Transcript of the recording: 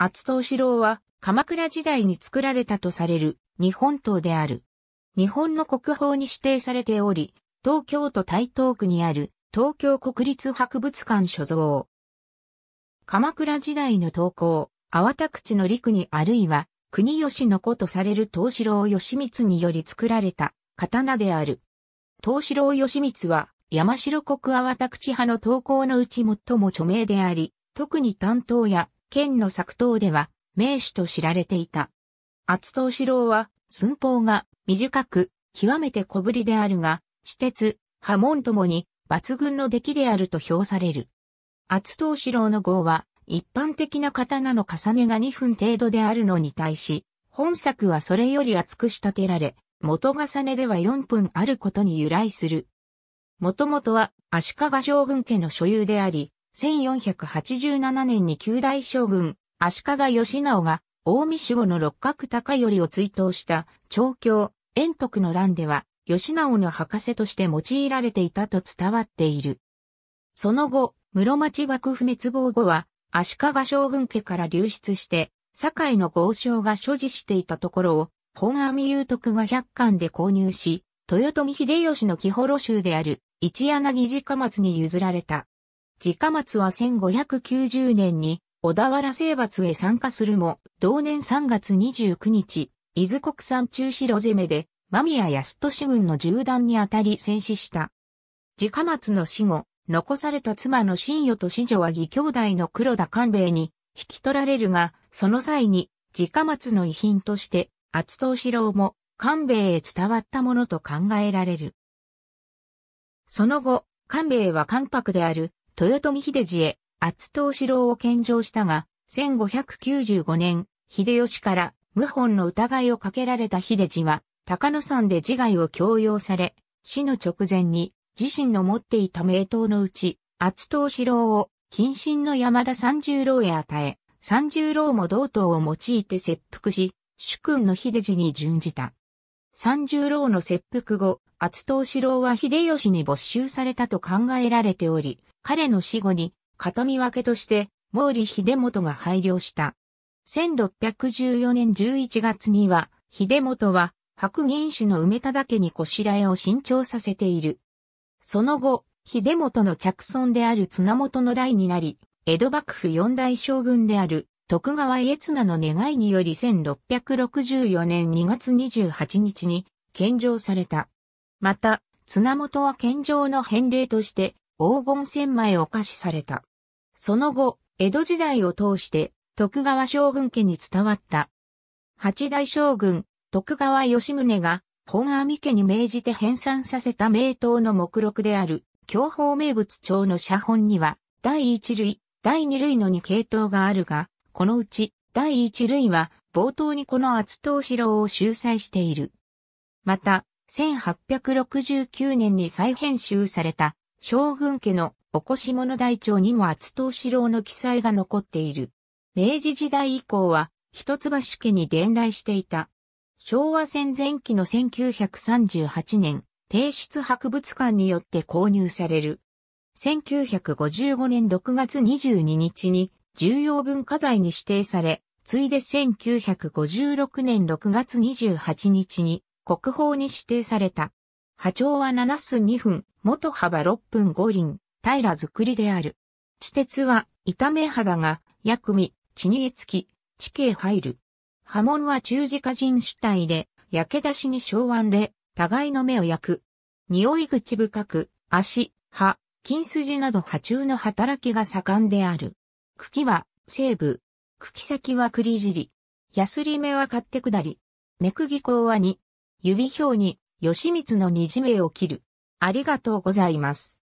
厚藤四郎は鎌倉時代に作られたとされる日本刀である。日本の国宝に指定されており、東京都台東区にある東京国立博物館所蔵。鎌倉時代の刀工、粟田口の陸にあるいは国吉の子とされる東四郎義光により作られた刀である。東四郎義光は山城国粟田口派の刀工のうち最も著名であり、特に担当や県の作刀では名手と知られていた。厚藤四郎は寸法が短く極めて小ぶりであるが、私鉄、波紋ともに抜群の出来であると評される。厚藤四郎の号は一般的な刀の重ねが2分程度であるのに対し、本作はそれより厚く仕立てられ、元重ねでは4分あることに由来する。もともとは足利将軍家の所有であり、1487年に旧大将軍、足利義直が、大見守護の六角高頼を追悼した、長教、円徳の乱では、義直の博士として用いられていたと伝わっている。その後、室町幕府滅亡後は、足利将軍家から流出して、堺の豪商が所持していたところを、本阿弥祐徳が百貫で購入し、豊臣秀吉の木幌州である一柳寺家松に譲られた。直松は1590年に小田原征伐へ参加するも、同年3月29日、伊豆国産中郎攻めで、間宮康利軍の銃弾に当たり戦死した。直松の死後、残された妻の新与と子女は義兄弟の黒田官兵衛に引き取られるが、その際に、直松の遺品として、厚藤四郎も官兵衛へ伝わったものと考えられる。その後、官兵衛は関白である豊臣秀次へ、厚藤四郎を献上したが、1595年、秀吉から謀反の疑いをかけられた秀次は、高野山で自害を強要され、死の直前に自身の持っていた名刀のうち、厚藤四郎を近親の山田三十郎へ与え、三十郎も同等を用いて切腹し、主君の秀次に準じた。三十郎の切腹後、厚藤四郎は秀吉に没収されたと考えられており、彼の死後に、片見分けとして、毛利秀元が配慮した。1614年11月には、秀元は、白銀氏の梅田だけにこしらえを新調させている。その後、秀元の着村である綱元の代になり、江戸幕府四大将軍である徳川家綱の願いにより1664年2月28日に献上された。また、綱元は献上の返礼として、黄金千枚を貸しされた。その後、江戸時代を通して徳川将軍家に伝わった。八代将軍、徳川吉宗が本阿弥家に命じて編纂させた名刀の目録である、京宝名物帳の写本には、第一類、第二類の二系統があるが、このうち、第一類は、冒頭にこの厚藤四郎を秀才している。また、1869年に再編集された、将軍家のおこし物台帳にも厚藤四郎の記載が残っている。明治時代以降は、一橋家に伝来していた。昭和戦前期の1938年、帝室博物館によって購入される。1955年6月22日に重要文化財に指定され、ついで1956年6月28日に国宝に指定された。波長は7寸2分、元幅6分5輪、平作りである。地鉄は、痛め肌が、薬味、血にえつき、地形入る。波紋は中字家人主体で、焼け出しに小腕れ、互いの目を焼く。匂い口深く、足、歯、筋筋など波中の働きが盛んである。茎は、西部。茎先は栗尻。ヤスリ目は勝手下り。目釘甲は2。指表に、義満のにじめを切る。ありがとうございます。